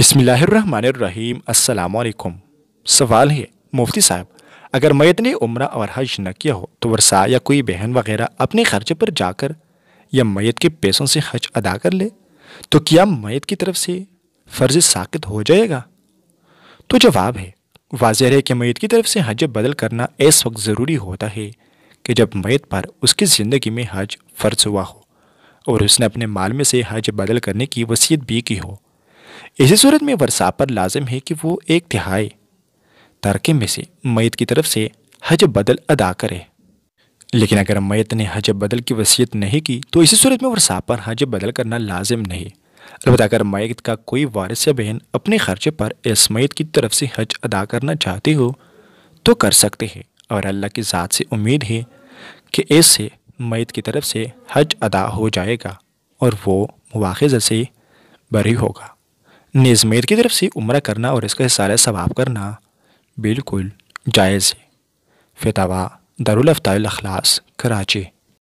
अस्सलाम वालेकुम सवाल है मुफ्ती साहब अगर मैत ने उम्र और हज न किया हो तो वर्षा या कोई बहन वगैरह अपने खर्चे पर जाकर या मैत के पैसों से हज अदा कर ले तो क्या मैत की तरफ से फ़र्ज साकित हो जाएगा तो जवाब है वाजह है कि मैत की तरफ से हज बदल करना इस वक्त ज़रूरी होता है कि जब मैत पर उसकी ज़िंदगी में हज फ़र्ज हुआ हो और उसने अपने माल में से हज बदल करने की वसीयत भी की हो इसी सूरत में वर्षा पर लाजम है कि वो एक तिहाई तरके में से मैत की तरफ से हज बदल अदा करे लेकिन अगर मैत ने हज बदल की वसीयत नहीं की तो इसी सूरत में वर्षा पर हज बदल करना लाजिम नहीं अलबत् अगर मैत का कोई वारिस या बहन अपने खर्चे पर इस मैत की तरफ से हज अदा करना चाहते हो तो कर सकते हैं और अल्लाह की ज़ात से उम्मीद है कि इससे मैत की तरफ से हज अदा हो जाएगा और वो मुआखजे से बरी होगा नज़मेर की तरफ से उम्र करना और इसका सारा सवाब करना बिल्कुल जायज़ है फितावा दारुल अखलास कराची